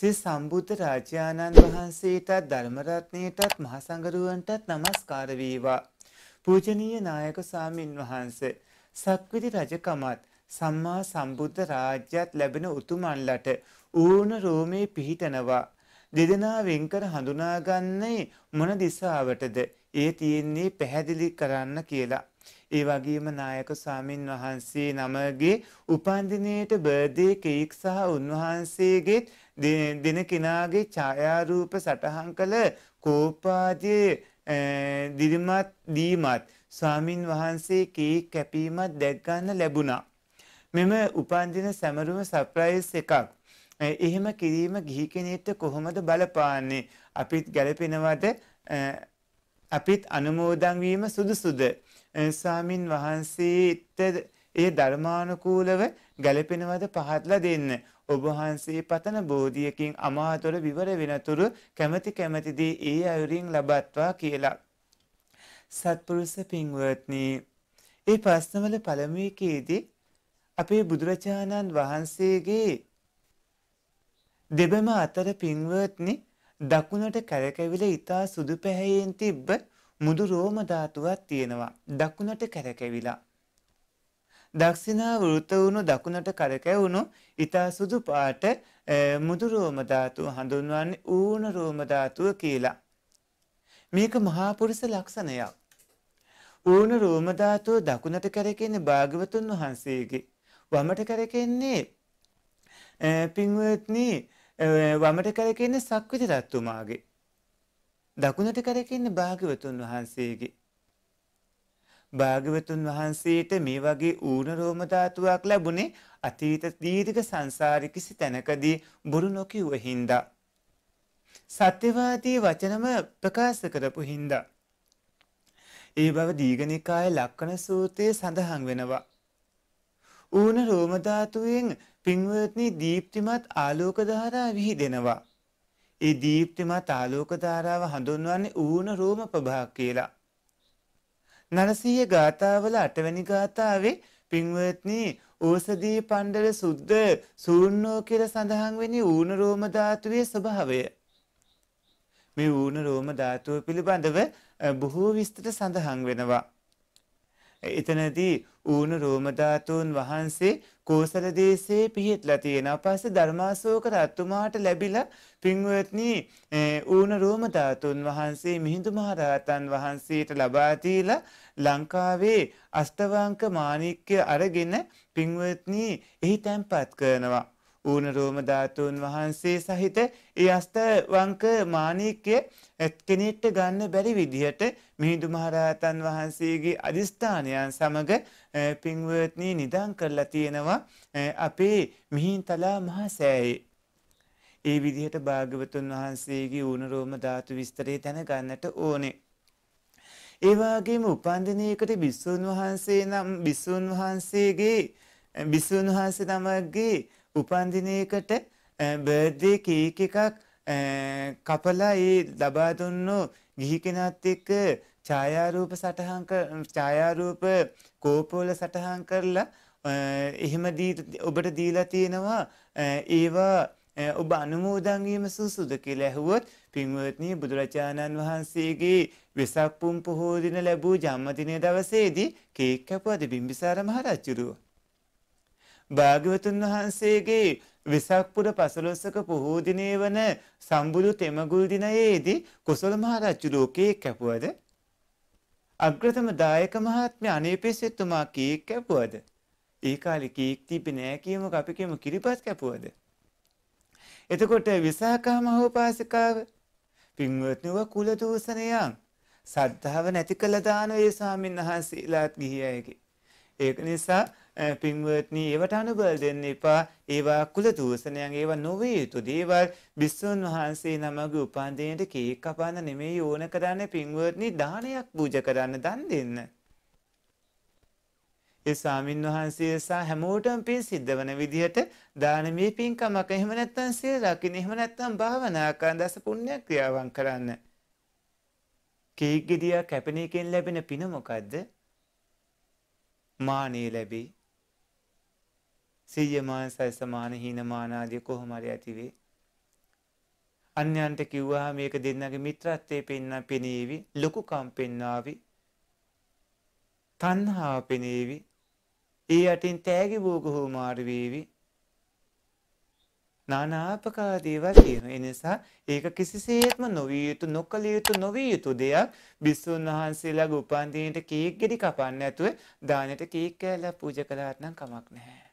සේ සම්බුද්ධ රාජානන් වහන්සේටත් ධර්මරත්නයටත් මහසඟරුවන්ටත් නමස්කාර වේවා. පූජනීය නායක ස්වාමින් වහන්සේ සක්විති රජකමත් සම්මා සම්බුද්ධ රාජ්‍යත් ලැබෙන උතුමන්ලට ඌර්ණ රෝමේ පිහිටනවා. දෙදෙනා වෙන්කර හඳුනාගන්නේ මොන දිසාවටද ඒ තියෙන්නේ පැහැදිලි කරන්න කියලා. ඒ වගේම නායක ස්වාමින් වහන්සේ නමගේ උපන්දිනයට බර්දේ කේක් සහ උන්වහන්සේගේ දෙන කෙනාගේ ඡායාරූප සටහන් කළ කෝපාදිය දිරිමත් දීමත් ස්වාමින් වහන්සේ කී කැපීමත් දැක්ගන්න ලැබුණා. මෙම උපන්දින සැමරුම සප්‍රයිස් එකක්. එහෙම කිරීම ගිහි කෙනෙක්ට කොහොමද බලපාන්නේ? අපිත් ගැළපෙනවද? අපිත් අනුමෝදන් වීම සුදුසුද? ස්වාමින් වහන්සේට ඒ ධර්මානුකූලව ගැලපෙනවද පහත්ලා දෙන්න. ඔබ වහන්සේ පතන බෝධියකින් අමාතොල විවර වෙනතුරු කැමැති කැමැති දේ ඒ අයුරින් ලබත්වා කියලා. සත්පුරුෂ පින්වත්නි, ඒ ප්‍රශ්නවල පළමුවේකේදී අපේ බුදුරජාණන් වහන්සේගේ දෙබම අතර පින්වත්නි දකුණට කැරකැවිල ඊතා සුදු පැහැයෙන් තිබ්බ මුදු රෝම ධාතුවක් තියෙනවා. දකුණට කැරකැවිලා දක්ෂිනා වෘත වුණු දකුණට කරකැවුණු ඊතා සුදු පාට මුදු රෝම ධාතුව හඳුන්වන්නේ ඌණ රෝම ධාතුව කියලා. මේක මහා පුරුෂ ලක්ෂණයක්. ඌණ රෝම ධාතුව දකුණට කරකෙන්නේ භාග්‍යවතුන් වහන්සේගේ. වමට කරකෙන්නේ පින්වත්නි වමට කරකෙන්නේ සක්විති රත්තුමාගේ. දකුණට කරකෙන්නේ භාග්‍යවතුන් වහන්සේගේ. භාග්‍යවතුන් වහන්සේට මේ වගේ ඌන රෝම ධාතුවක් ලැබුණේ අතීත දීර්ඝ සංසාරේ කිසි තැනකදී බොරු නොකියුව හින්දා සත්‍යවාදී වචනම ප්‍රකාශ කරපු හින්දා ඒ බව දීඝනිකායේ ලක්කන සූත්‍රයේ සඳහන් වෙනවා ඌන රෝම ධාතුවෙන් පින්වත්නි දීප්තිමත් ආලෝක ධාරා විහිදෙනවා ඒ දීප්තිමත් ආලෝක ධාරාව හඳුන්වන්නේ ඌන රෝම ප්‍රභා කියලා නරසීය ගාථාවල අටවැනි ගාථාවේ පින්වත්නි ඕසදී පණ්ඩර සුද්ධ සූර්ණෝ කියලා සඳහන් වෙන්නේ ඌන රෝම ධාතුවේ ස්වභාවය. මේ ඌන රෝම ධාතුව පිළිබඳව බොහෝ විස්තර සඳහන් වෙනවා. එතනදී ඌන රෝම ධාතුන් වහන්සේ කෝසල දේශයේ පිහිටලා තියෙනවා. පස්සේ ධර්මාශෝක රතුමාට ලැබිලා පින්වත්නි ඌන රෝම ධාතුන් වහන්සේ මිහිඳු මහරහතන් වහන්සේට ලබා දීලා ලංකාවේ අෂ්ටවංක මාණික්‍ය අරගෙන පින්වත්නි එහි තැන්පත් කරනවා. ඌනරෝම ධාතුන් වහන්සේ සහිත ඒ අස්තවංක මාණික්‍ය කෙනෙක්ට ගන්න බැරි විදිහට මිහිඳු මහරහතන් වහන්සේගේ අදිස්ථානයන් සමග පින්වත්නී නිදන් කරලා තියෙනවා අපේ මිහින්තලා මහසෑයේ. ඒ විදිහට භාගවතුන් වහන්සේගේ ඌනරෝම ධාතු විස්තරේ දැනගන්නට ඕනේ. ඒ වගේම උපන්දිනයකට බිස්සුන් වහන්සේ නම් බිස්සුන් වහන්සේගේ බිස්සුන් වහන්සේ නමගේ උපන්දිනයකට බර්ධය කේක් එකක් කපලා ඒ ලබා දුන්නු ගිහි කෙනත් එක්ක ඡායාරූප සටහන් ඡායාරූප කෝපවල සටහන් කරලා එහෙම ඔබට දීලා තියෙනවා ඒවා ඔබ අනුමෝදන් වීම සුසුද කියලා ඇහුවොත් පින්වත්නි බුදුරජාණන් වහන්සේගේ වෙසක් පුම් පොහෝ දින ලැබූ ජන්මදින දවසේදී කේක් කැපුවද බිම්බිසාර මහ රජුරුවෝ භාග්‍යවතුන් වහන්සේගේ වෙසක්පුර පසළොස්සක පොහෝ දිනේ වන සම්බුදු තෙමගුල් දිනයේදී කොසල් මහරජු ලෝකේ කැපුවද අග්‍රතම දායක මහත්මයා අනේපිසෙතුමා කීක් කැපුවද ඒ කාලේ කීක් තිබෙ නෑ කියමුක අපි කියමු කිරිපත් කැපුවද එතකොට විසාකා මහෝපාසිකාව පින්වත්නුව කුල දූෂණයන් සද්ධාව නැති කළ දාන ඒ ස්වාමීන් වහන්සේලාත් ගිහි අයගේ ඒක නිසා පින්වත්නී ඒවට අනුබල දෙන්න එපා ඒවා කුල දූසනයන් ඒවා නොවේ යුතු දේවල් බිස්සුන් වහන්සේ නමග උපන්දිනයට කේක් කපන්න නෙමේ ඕන කරන්න පින්වත්නී දානයක් පූජ කරන්න දන් දෙන්න. ඒ ස්වාමින් වහන්සේ සහ හැමෝටම පින් සිද්ධ වන විදිහට දානමය පින්කමක් එහෙම නැත්නම් සිල් රකින්න එහෙම නැත්නම් භාවනා කරන දස පුණ්‍ය ක්‍රියාවන් කරන්න. කේක් ගෙඩියක් කැපෙන එකෙන් ලැබෙන පින මොකද්ද? මානෙ ලැබේ සීයමාන සයසමාන හීනමානාදිය කොහොමරි ඇතිවේ. අන්‍යන්ට කිව්වා මේක දෙන්නගේ මිත්‍රත්වය පෙන්න පෙනේවි ලොකුකම් පෙන්නාවි තන්හා පෙනේවි ඒ අටින් තෑගි බෝගහෝ මාර්වේවි නානාපකා දේවල් තියෙන. එනිසා ඒක කිසිසේත්ම නොවිය යුතු නොකළ යුතු නොවිය යුතු දෙයක් බිස්සුන් වහන්සේලාගේ උපන්දිනේට කේක් ගෙඩි කපන්න නැතුව දානෙට කේක් කෑල්ලක් පූජා කළාට නම් කමක් නැහැ.